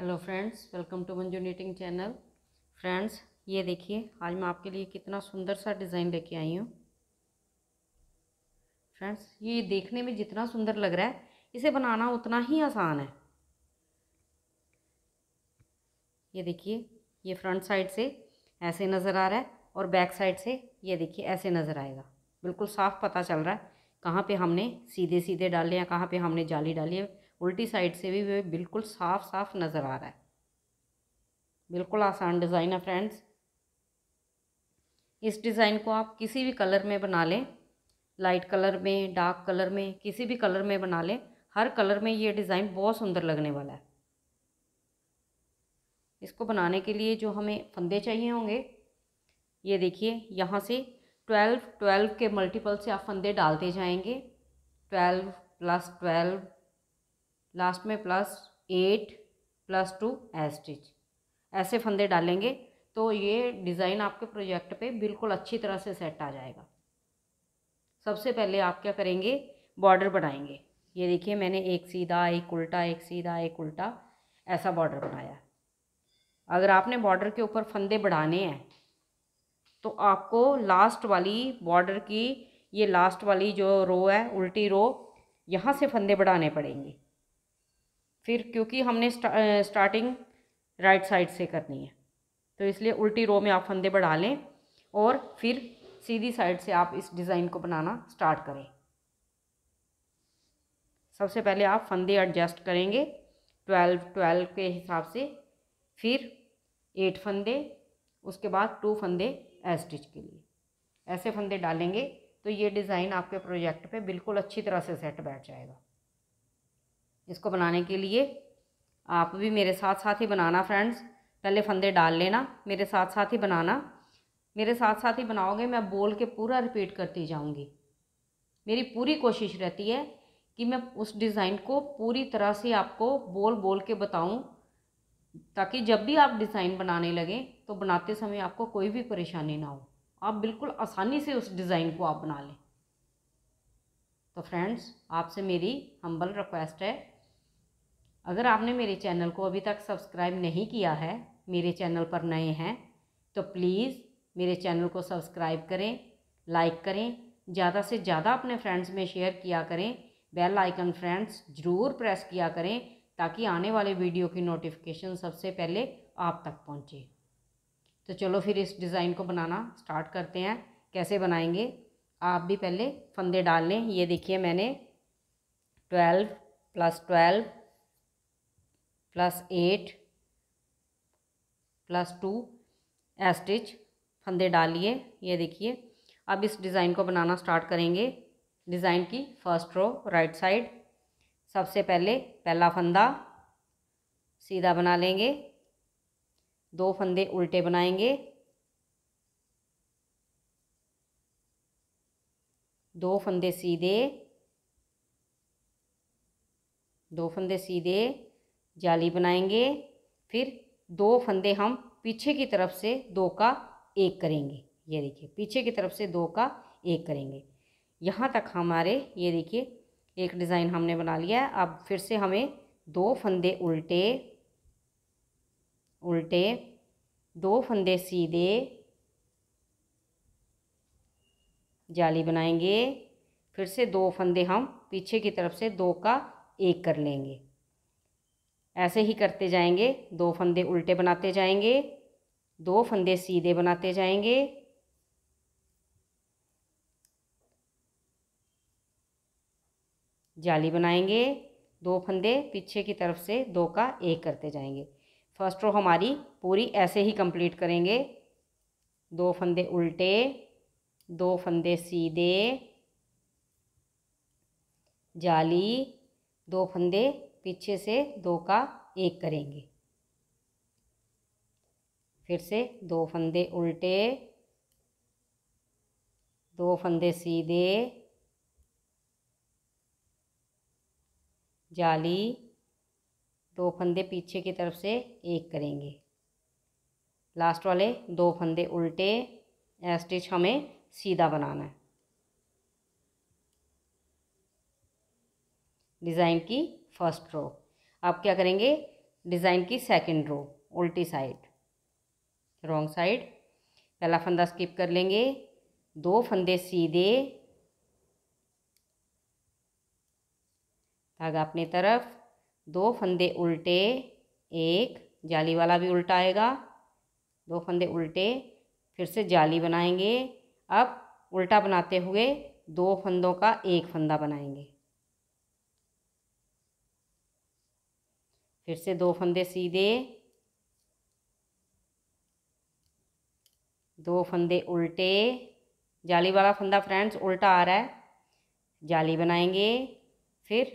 hello friends welcome to Manju knitting channel friends ये देखिए आज मैं आपके लिए कितना सुंदर सा डिज़ाइन लेके आई हूँ फ्रेंड्स ये देखने में जितना सुंदर लग रहा है इसे बनाना उतना ही आसान है ये देखिए ये फ्रंट साइड से ऐसे नज़र आ रहा है और बैक साइड से ये देखिए ऐसे नज़र आएगा बिल्कुल साफ पता चल रहा है कहाँ पर हमने सीधे सीधे डाले हैं कहाँ पर हमने जाली डाली है उल्टी साइड से भी वे बिल्कुल साफ साफ नज़र आ रहा है बिल्कुल आसान डिज़ाइन है फ्रेंड्स इस डिज़ाइन को आप किसी भी कलर में बना लें लाइट कलर में डार्क कलर में किसी भी कलर में बना लें हर कलर में ये डिज़ाइन बहुत सुंदर लगने वाला है इसको बनाने के लिए जो हमें फंदे चाहिए होंगे ये देखिए यहाँ से ट्वेल्व ट्वेल्व के मल्टीपल से आप फंदे डालते जाएंगे ट्वेल्व प्लस ट्वेल्व लास्ट में plus eight plus two stitch ऐसे फंदे डालेंगे तो ये डिज़ाइन आपके प्रोजेक्ट पे बिल्कुल अच्छी तरह से सेट आ जाएगा सबसे पहले आप क्या करेंगे बॉर्डर बनाएंगे ये देखिए मैंने एक सीधा एक उल्टा एक सीधा एक उल्टा ऐसा बॉर्डर बनाया अगर आपने बॉर्डर के ऊपर फंदे बढ़ाने हैं तो आपको लास्ट वाली बॉर्डर की ये लास्ट वाली जो रो है उल्टी रो यहाँ से फंदे बढ़ाने पड़ेंगे फिर क्योंकि हमने स्टा, स्टार्टिंग राइट साइड से करनी है तो इसलिए उल्टी रो में आप फंदे बढ़ा लें और फिर सीधी साइड से आप इस डिज़ाइन को बनाना स्टार्ट करें सबसे पहले आप फंदे एडजस्ट करेंगे ट्वेल्व ट्वेल्व के हिसाब से फिर एट फंदे उसके बाद टू फंदे स्टिच के लिए ऐसे फंदे डालेंगे तो ये डिज़ाइन आपके प्रोजेक्ट पे बिल्कुल अच्छी तरह से सेट बैठ जाएगा इसको बनाने के लिए आप भी मेरे साथ साथ ही बनाना फ्रेंड्स पहले फंदे डाल लेना मेरे साथ साथ ही बनाना मेरे साथ साथ ही बनाओगे मैं बोल के पूरा रिपीट करती जाऊंगी मेरी पूरी कोशिश रहती है कि मैं उस डिज़ाइन को पूरी तरह से आपको बोल बोल के बताऊं ताकि जब भी आप डिज़ाइन बनाने लगें तो बनाते समय आपको कोई भी परेशानी ना हो आप बिल्कुल आसानी से उस डिज़ाइन को आप बना लें तो फ्रेंड्स आपसे मेरी हम्बल रिक्वेस्ट है अगर आपने मेरे चैनल को अभी तक सब्सक्राइब नहीं किया है मेरे चैनल पर नए हैं तो प्लीज़ मेरे चैनल को सब्सक्राइब करें लाइक करें ज़्यादा से ज़्यादा अपने फ्रेंड्स में शेयर किया करें बेल आइकन फ्रेंड्स ज़रूर प्रेस किया करें ताकि आने वाले वीडियो की नोटिफिकेशन सबसे पहले आप तक पहुंचे तो चलो फिर इस डिज़ाइन को बनाना स्टार्ट करते हैं कैसे बनाएंगे आप भी पहले फंदे डाल लें ये देखिए मैंने twelve plus twelve plus eight plus two stitch फंदे डालिए ये देखिए अब इस डिज़ाइन को बनाना स्टार्ट करेंगे डिज़ाइन की फर्स्ट रो राइट साइड सबसे पहले पहला फंदा सीधा बना लेंगे दो फंदे उल्टे बनाएंगे दो फंदे सीधे दो फंदे सीधे जाली बनाएंगे फिर दो फंदे हम पीछे की तरफ से दो का एक करेंगे ये देखिए पीछे की तरफ से दो का एक करेंगे यहाँ तक हमारे ये देखिए एक डिज़ाइन हमने बना लिया है अब फिर से हमें दो फंदे उल्टे उल्टे दो फंदे सीधे जाली बनाएंगे फिर से दो फंदे हम पीछे की तरफ से दो का एक कर लेंगे ऐसे ही करते जाएंगे दो फंदे उल्टे बनाते जाएंगे दो फंदे सीधे बनाते जाएंगे जाली बनाएंगे दो फंदे पीछे की तरफ से दो का एक करते जाएंगे फर्स्ट रो हमारी पूरी ऐसे ही कंप्लीट करेंगे दो फंदे उल्टे दो फंदे सीधे जाली दो फंदे पीछे से दो का एक करेंगे फिर से दो फंदे उल्टे दो फंदे सीधे जाली दो फंदे पीछे की तरफ से एक करेंगे लास्ट वाले दो फंदे उल्टे स्टिच हमें सीधा बनाना है डिज़ाइन की फर्स्ट रो आप क्या करेंगे डिज़ाइन की सेकंड रो उल्टी साइड रॉन्ग साइड पहला फंदा स्किप कर लेंगे दो फंदे सीधे धागा अपने तरफ दो फंदे उल्टे एक जाली वाला भी उल्टा आएगा दो फंदे उल्टे फिर से जाली बनाएंगे अब उल्टा बनाते हुए दो फंदों का एक फंदा बनाएंगे फिर से दो फंदे सीधे दो फंदे उल्टे जाली वाला फंदा फ्रेंड्स उल्टा आ रहा है जाली बनाएंगे फिर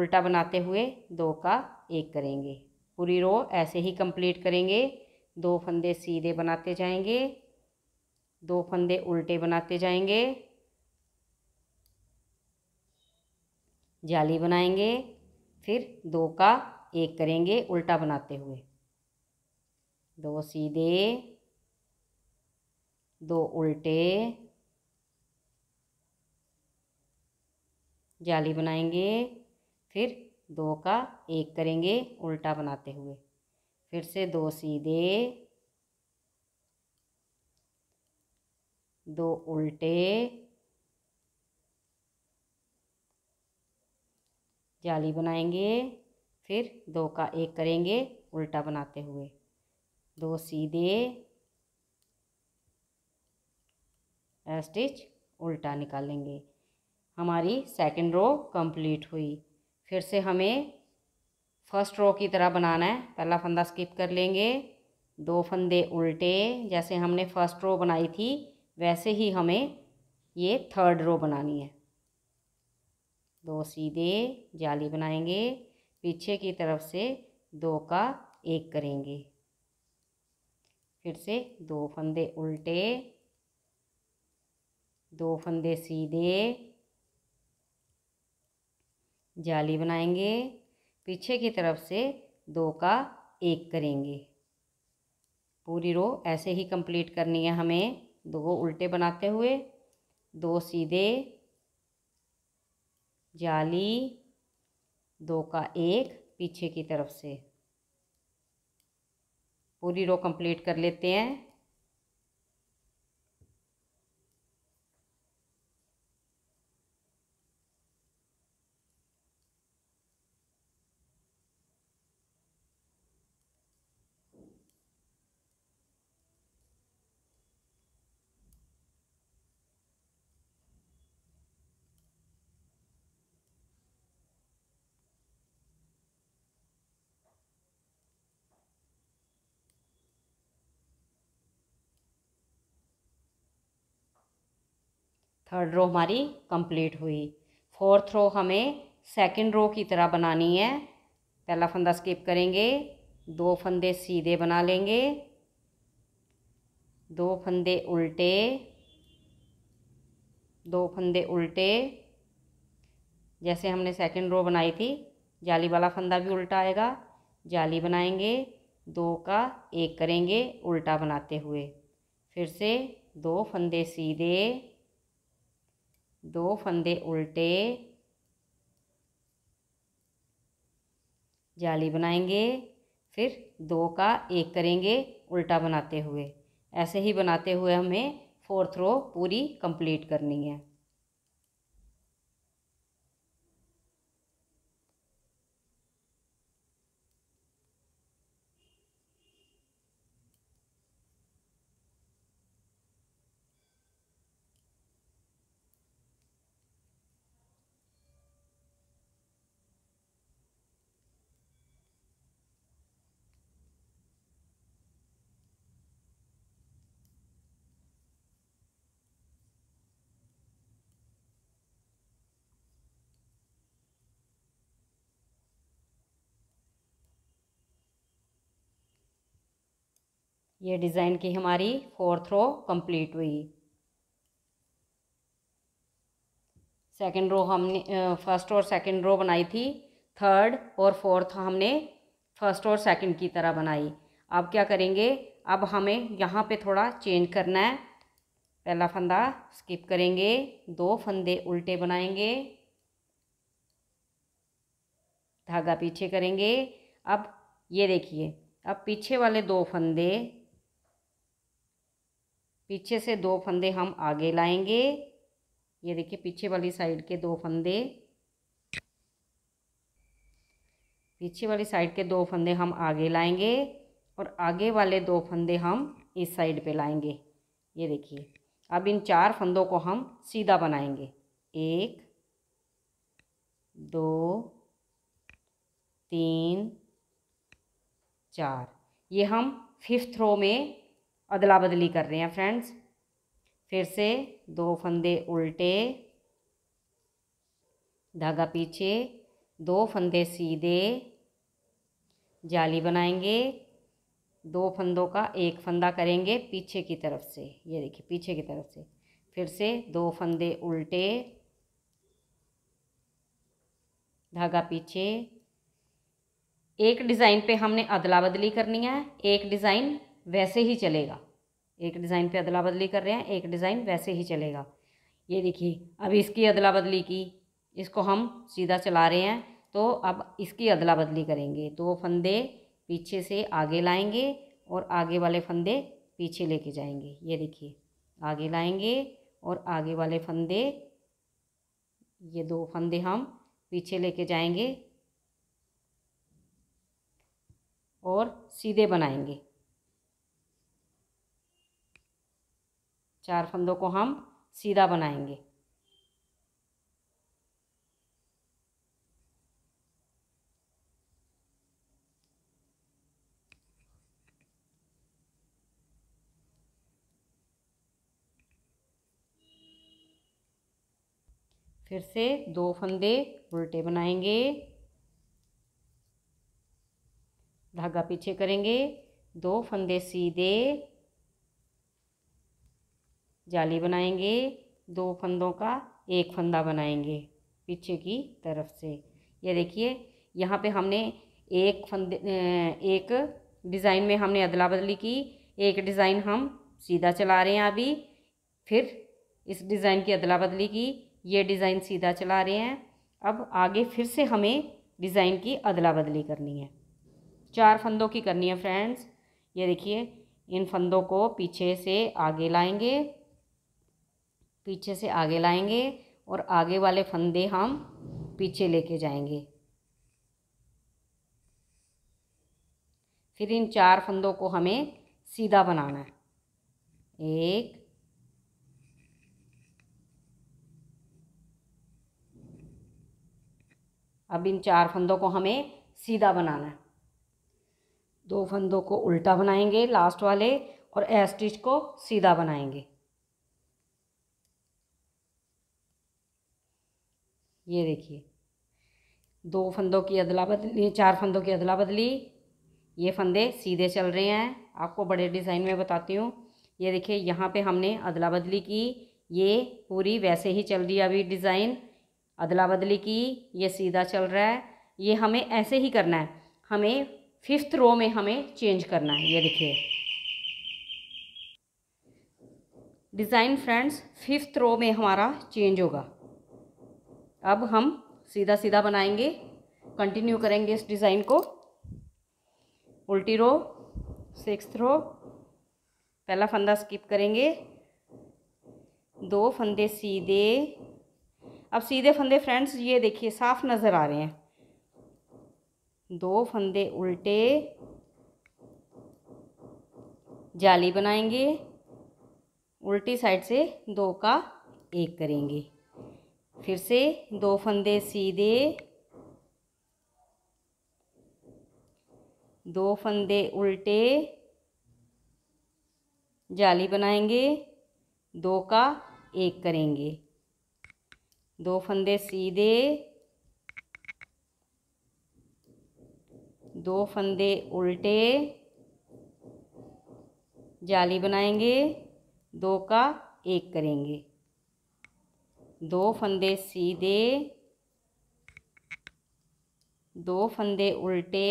उल्टा बनाते हुए दो का एक करेंगे पूरी रो ऐसे ही कंप्लीट करेंगे दो फंदे सीधे बनाते जाएंगे दो फंदे उल्टे बनाते जाएंगे जाली बनाएंगे फिर दो का एक करेंगे उल्टा बनाते हुए दो सीधे दो उल्टे जाली बनाएंगे फिर दो का एक करेंगे उल्टा बनाते हुए फिर से दो सीधे दो उल्टे जाली बनाएंगे फिर दो का एक करेंगे उल्टा बनाते हुए दो सीधे स्टिच उल्टा निकालेंगे हमारी सेकंड रो कंप्लीट हुई फिर से हमें फर्स्ट रो की तरह बनाना है पहला फंदा स्किप कर लेंगे दो फंदे उल्टे जैसे हमने फर्स्ट रो बनाई थी वैसे ही हमें ये थर्ड रो बनानी है दो सीधे जाली बनाएंगे पीछे की तरफ से दो का एक करेंगे फिर से दो फंदे उल्टे दो फंदे सीधे जाली बनाएंगे पीछे की तरफ से दो का एक करेंगे पूरी रो ऐसे ही कंप्लीट करनी है हमें दो उल्टे बनाते हुए दो सीधे जाली दो का एक पीछे की तरफ से पूरी रो कंप्लीट कर लेते हैं थर्ड रो हमारी कंप्लीट हुई फोर्थ रो हमें सेकंड रो की तरह बनानी है पहला फंदा स्किप करेंगे दो फंदे सीधे बना लेंगे दो फंदे उल्टे दो फंदे उल्टे जैसे हमने सेकंड रो बनाई थी जाली वाला फंदा भी उल्टा आएगा जाली बनाएंगे दो का एक करेंगे उल्टा बनाते हुए फिर से दो फंदे सीधे दो फंदे उल्टे जाली बनाएंगे फिर दो का एक करेंगे उल्टा बनाते हुए ऐसे ही बनाते हुए हमें फोर्थ रो पूरी कंप्लीट करनी है ये डिज़ाइन की हमारी फोर्थ रो कंप्लीट हुई सेकंड रो हमने फर्स्ट और सेकंड रो बनाई थी थर्ड और फोर्थ हमने फर्स्ट और सेकंड की तरह बनाई अब क्या करेंगे अब हमें यहाँ पे थोड़ा चेंज करना है पहला फंदा स्किप करेंगे दो फंदे उल्टे बनाएंगे धागा पीछे करेंगे अब ये देखिए अब पीछे वाले दो फंदे पीछे से दो फंदे हम आगे लाएंगे ये देखिए पीछे वाली साइड के दो फंदे पीछे वाली साइड के दो फंदे हम आगे लाएंगे और आगे वाले दो फंदे हम इस साइड पे लाएंगे ये देखिए अब इन चार फंदों को हम सीधा बनाएंगे एक दो तीन चार ये हम फिफ्थ रो में अदला बदली कर रहे हैं फ्रेंड्स फिर से दो फंदे उल्टे धागा पीछे दो फंदे सीधे जाली बनाएंगे दो फंदों का एक फंदा करेंगे पीछे की तरफ से ये देखिए पीछे की तरफ से फिर से दो फंदे उल्टे धागा पीछे एक डिज़ाइन पे हमने अदला बदली करनी है एक डिज़ाइन वैसे ही चलेगा एक डिज़ाइन पे अदला बदली कर रहे हैं एक डिज़ाइन वैसे ही चलेगा ये देखिए अब इसकी अदला बदली की इसको हम सीधा चला रहे हैं तो अब इसकी अदला बदली करेंगे तो फंदे पीछे से आगे लाएंगे और आगे वाले फंदे पीछे लेके जाएंगे ये देखिए आगे लाएंगे और आगे वाले फंदे ये दो फंदे हम पीछे लेके जाएंगे और सीधे बनाएंगे चार फंदों को हम सीधा बनाएंगे फिर से दो फंदे उल्टे बनाएंगे धागा पीछे करेंगे दो फंदे सीधे जाली बनाएंगे दो फंदों का एक फंदा बनाएंगे पीछे की तरफ से ये देखिए यहाँ पे हमने एक फंदे एक डिज़ाइन में हमने अदला बदली की एक डिज़ाइन हम सीधा चला रहे हैं अभी फिर इस डिज़ाइन की अदला बदली की ये डिज़ाइन सीधा चला रहे हैं अब आगे फिर से हमें डिज़ाइन की अदला बदली करनी है चार फंदों की करनी है फ्रेंड्स ये देखिए इन फंदों को पीछे से आगे लाएंगे पीछे से आगे लाएंगे और आगे वाले फंदे हम पीछे लेके जाएंगे फिर इन चार फंदों को हमें सीधा बनाना है एक अब इन चार फंदों को हमें सीधा बनाना है दो फंदों को उल्टा बनाएंगे लास्ट वाले और ए स्टिच को सीधा बनाएंगे ये देखिए दो फंदों की अदला बदली चार फंदों की अदला बदली ये फंदे सीधे चल रहे हैं आपको बड़े डिज़ाइन में बताती हूँ ये देखिए यहाँ पे हमने अदला बदली की ये पूरी वैसे ही चल रही है अभी डिज़ाइन अदला बदली की ये सीधा चल रहा है ये हमें ऐसे ही करना है हमें फिफ्थ रो में हमें चेंज करना है ये देखिए डिज़ाइन फ्रेंड्स फिफ्थ रो में हमारा चेंज होगा अब हम सीधा सीधा बनाएंगे कंटिन्यू करेंगे इस डिज़ाइन को उल्टी रो सिक्स रो पहला फंदा स्किप करेंगे दो फंदे सीधे अब सीधे फंदे फ्रेंड्स ये देखिए साफ नज़र आ रहे हैं दो फंदे उल्टे जाली बनाएंगे उल्टी साइड से दो का एक करेंगे फिर से दो फंदे सीधे दो फंदे उल्टे जाली बनाएंगे दो का एक करेंगे दो फंदे सीधे दो फंदे उल्टे जाली बनाएंगे दो का एक करेंगे दो फंदे सीधे दो फंदे उल्टे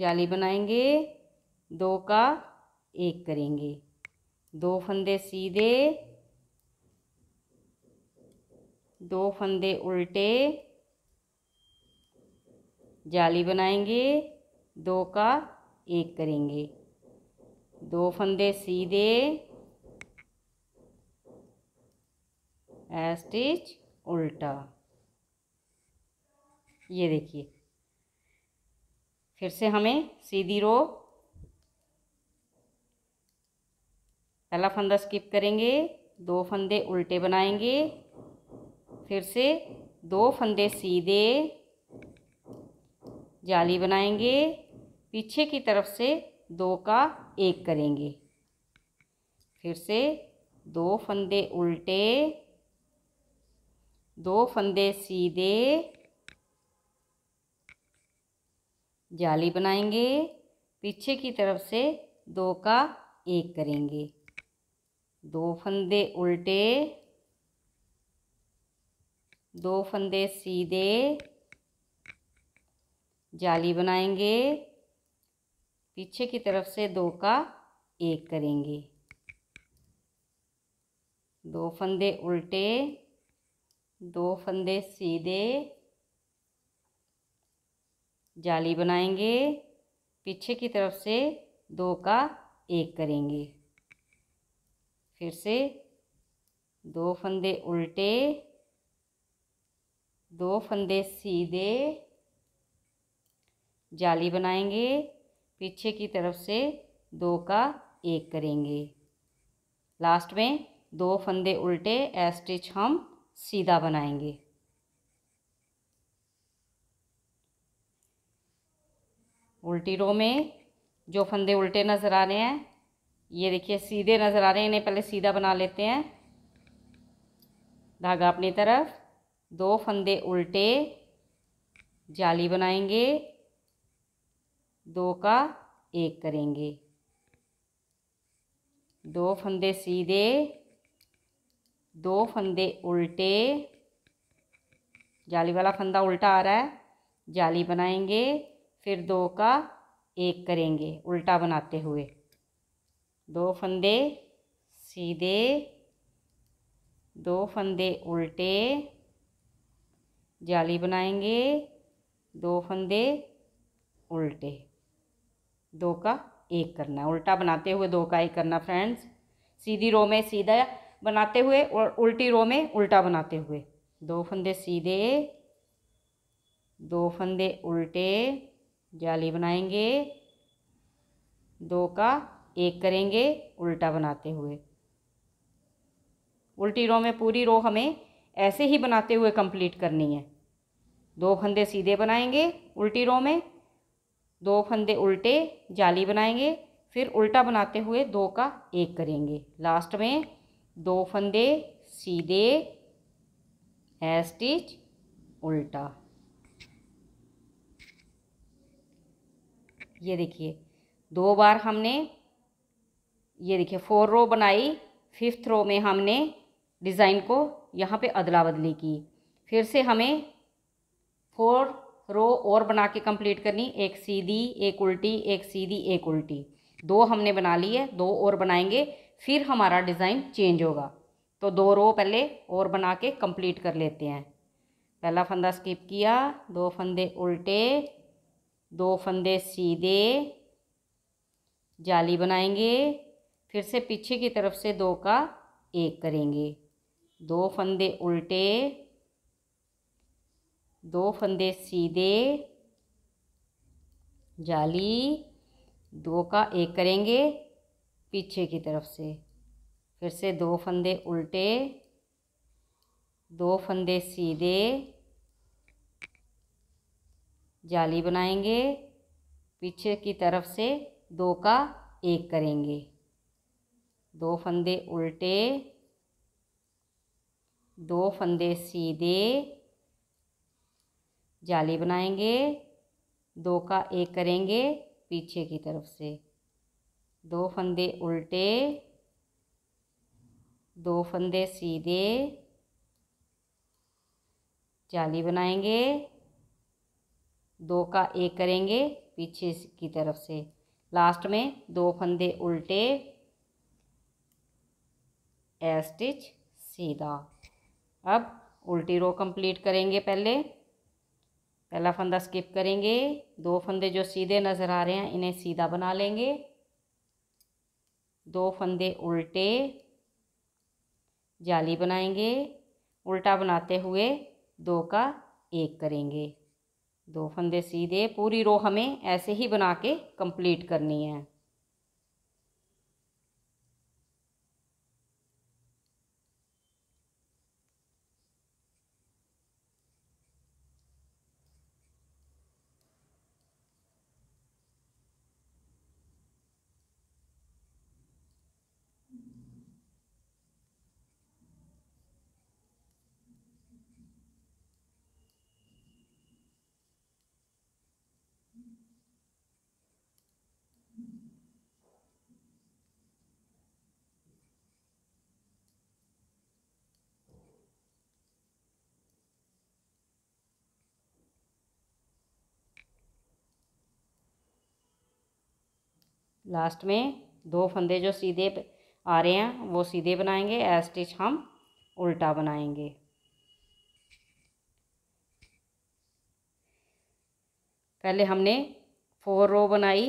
जाली बनाएंगे दो का एक करेंगे दो फंदे सीधे दो फंदे उल्टे जाली बनाएंगे दो का एक करेंगे दो फंदे सीधे स्टिच उल्टा ये देखिए फिर से हमें सीधी रो पहला फंदा स्किप करेंगे दो फंदे उल्टे बनाएंगे फिर से दो फंदे सीधे जाली बनाएंगे पीछे की तरफ से दो का एक करेंगे फिर से दो फंदे उल्टे दो फंदे सीधे जाली बनाएंगे पीछे की तरफ से दो का एक करेंगे दो फंदे उल्टे दो फंदे सीधे जाली बनाएंगे पीछे की तरफ से दो का एक करेंगे दो फंदे उल्टे दो फंदे सीधे जाली बनाएंगे पीछे की तरफ से दो का एक करेंगे फिर से दो फंदे उल्टे दो फंदे सीधे जाली बनाएंगे पीछे की तरफ से दो का एक करेंगे लास्ट में दो फंदे उल्टे एस्टिच हम सीधा बनाएंगे उल्टी रो में जो फंदे उल्टे नज़र आ रहे हैं ये देखिए सीधे नज़र आ रहे हैं इन्हें पहले सीधा बना लेते हैं धागा अपनी तरफ दो फंदे उल्टे जाली बनाएंगे दो का एक करेंगे दो फंदे सीधे दो फंदे उल्टे जाली वाला फंदा उल्टा आ रहा है जाली बनाएंगे फिर दो का एक करेंगे उल्टा बनाते हुए दो फंदे सीधे दो फंदे उल्टे जाली बनाएंगे दो फंदे उल्टे दो का एक करना उल्टा बनाते हुए दो का एक करना फ्रेंड्स सीधी रो में सीधा बनाते हुए और उल्टी रो में उल्टा बनाते हुए दो फंदे सीधे दो फंदे उल्टे जाली बनाएंगे दो का एक करेंगे उल्टा बनाते हुए उल्टी रो में पूरी रो हमें ऐसे ही बनाते हुए कंप्लीट करनी है दो फंदे सीधे बनाएंगे उल्टी रो में दो फंदे उल्टे जाली बनाएंगे फिर उल्टा बनाते हुए दो का एक करेंगे लास्ट में दो फंदे सीधे है स्टिच उल्टा ये देखिए दो बार हमने ये देखिए फोर रो बनाई फिफ्थ रो में हमने डिज़ाइन को यहाँ पे अदला बदली की फिर से हमें फोर रो और बना के कंप्लीट करनी एक सीधी एक उल्टी एक सीधी एक उल्टी दो हमने बना ली है दो और बनाएंगे फिर हमारा डिज़ाइन चेंज होगा तो दो रो पहले और बना के कंप्लीट कर लेते हैं पहला फंदा स्किप किया दो फंदे उल्टे दो फंदे सीधे जाली बनाएंगे फिर से पीछे की तरफ से दो का एक करेंगे दो फंदे उल्टे दो फंदे सीधे जाली दो का एक करेंगे पीछे की तरफ से फिर से दो फंदे उल्टे दो फंदे सीधे जाली बनाएंगे पीछे की तरफ से दो का एक करेंगे दो फंदे उल्टे दो फंदे सीधे जाली बनाएंगे दो का एक करेंगे पीछे की तरफ से दो फंदे उल्टे दो फंदे सीधे जाली बनाएंगे दो का एक करेंगे पीछे की तरफ से लास्ट में दो फंदे उल्टे ए स्टिच सीधा अब उल्टी रो कंप्लीट करेंगे पहले पहला फंदा स्किप करेंगे दो फंदे जो सीधे नज़र आ रहे हैं इन्हें सीधा बना लेंगे दो फंदे उल्टे जाली बनाएंगे उल्टा बनाते हुए दो का एक करेंगे दो फंदे सीधे पूरी रो हमें ऐसे ही बना के कंप्लीट करनी है लास्ट में दो फंदे जो सीधे आ रहे हैं वो सीधे बनाएंगे एज स्टिच हम उल्टा बनाएंगे पहले हमने फोर रो बनाई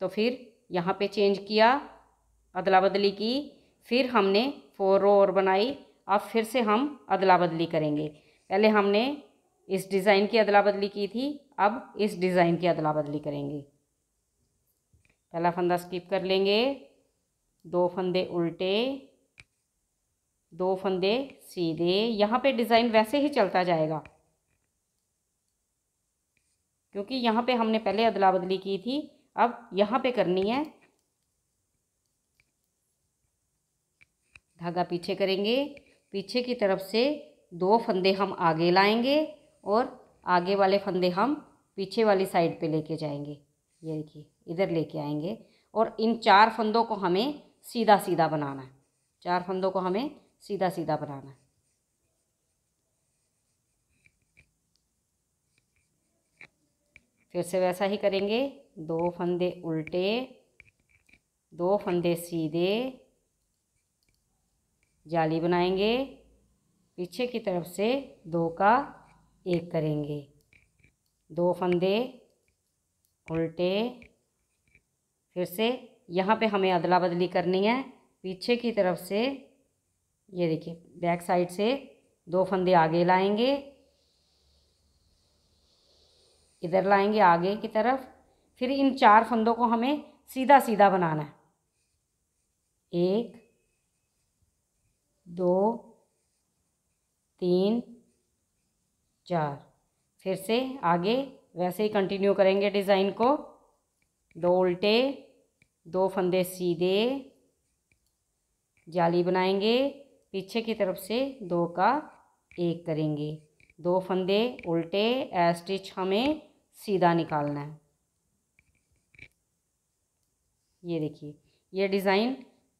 तो फिर यहाँ पे चेंज किया अदला बदली की फिर हमने फोर रो और बनाई अब फिर से हम अदला बदली करेंगे पहले हमने इस डिज़ाइन की अदला बदली की थी अब इस डिज़ाइन की अदला बदली करेंगे पहला फंदा स्किप कर लेंगे दो फंदे उल्टे दो फंदे सीधे यहाँ पे डिज़ाइन वैसे ही चलता जाएगा क्योंकि यहाँ पे हमने पहले अदला बदली की थी अब यहाँ पे करनी है धागा पीछे करेंगे पीछे की तरफ से दो फंदे हम आगे लाएंगे और आगे वाले फंदे हम पीछे वाली साइड पे लेके जाएंगे ये देखिए इधर लेके आएंगे और इन चार फंदों को हमें सीधा सीधा बनाना है चार फंदों को हमें सीधा सीधा बनाना है फिर से वैसा ही करेंगे दो फंदे उल्टे दो फंदे सीधे जाली बनाएंगे पीछे की तरफ से दो का एक करेंगे दो फंदे उल्टे फिर से यहाँ पे हमें अदला बदली करनी है पीछे की तरफ से ये देखिए बैक साइड से दो फंदे आगे लाएंगे इधर लाएंगे आगे की तरफ फिर इन चार फंदों को हमें सीधा सीधा बनाना है एक दो तीन चार फिर से आगे वैसे ही कंटिन्यू करेंगे डिज़ाइन को दो उल्टे दो फंदे सीधे जाली बनाएंगे पीछे की तरफ से दो का एक करेंगे दो फंदे उल्टे स्टिच हमें सीधा निकालना है ये देखिए ये डिज़ाइन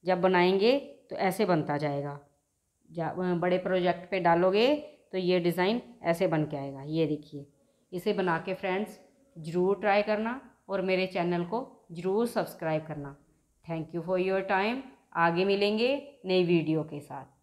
जब बनाएंगे तो ऐसे बनता जाएगा जा बड़े प्रोजेक्ट पे डालोगे तो ये डिज़ाइन ऐसे बन के आएगा ये देखिए इसे बना के फ्रेंड्स ज़रूर ट्राई करना और मेरे चैनल को ज़रूर सब्सक्राइब करना thank you for your time आगे मिलेंगे नई वीडियो के साथ